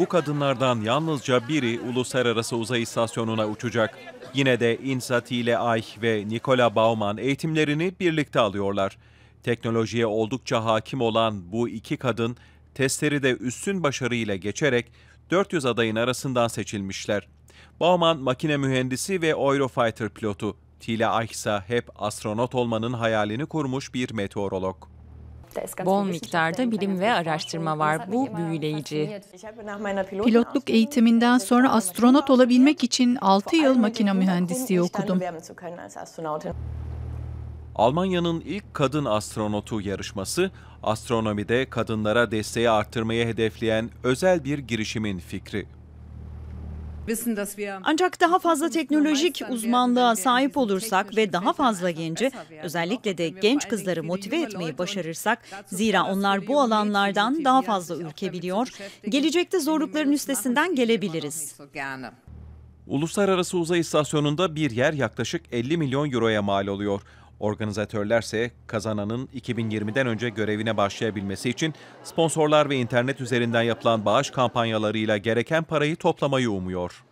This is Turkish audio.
Bu kadınlardan yalnızca biri Uluslararası Uzay İstasyonu'na uçacak. Yine de INSA Thiele Eich ve Nikola Bauman eğitimlerini birlikte alıyorlar. Teknolojiye oldukça hakim olan bu iki kadın testleri de üstün başarıyla geçerek 400 adayın arasından seçilmişler. Bauman makine mühendisi ve Eurofighter pilotu. Thiele Ayh ise hep astronot olmanın hayalini kurmuş bir meteorolog. Bol miktarda bilim ve araştırma var. Bu büyüleyici. Pilotluk eğitiminden sonra astronot olabilmek için 6 yıl makine mühendisliği okudum. Almanya'nın ilk kadın astronotu yarışması, astronomide kadınlara desteği artırmayı hedefleyen özel bir girişimin fikri. Ancak daha fazla teknolojik uzmanlığa sahip olursak ve daha fazla genci, özellikle de genç kızları motive etmeyi başarırsak, zira onlar bu alanlardan daha fazla ülke biliyor, gelecekte zorlukların üstesinden gelebiliriz. Uluslararası Uzay İstasyonu'nda bir yer yaklaşık 50 milyon euroya mal oluyor. Organizatörlerse kazananın 2020'den önce görevine başlayabilmesi için sponsorlar ve internet üzerinden yapılan bağış kampanyalarıyla gereken parayı toplamayı umuyor.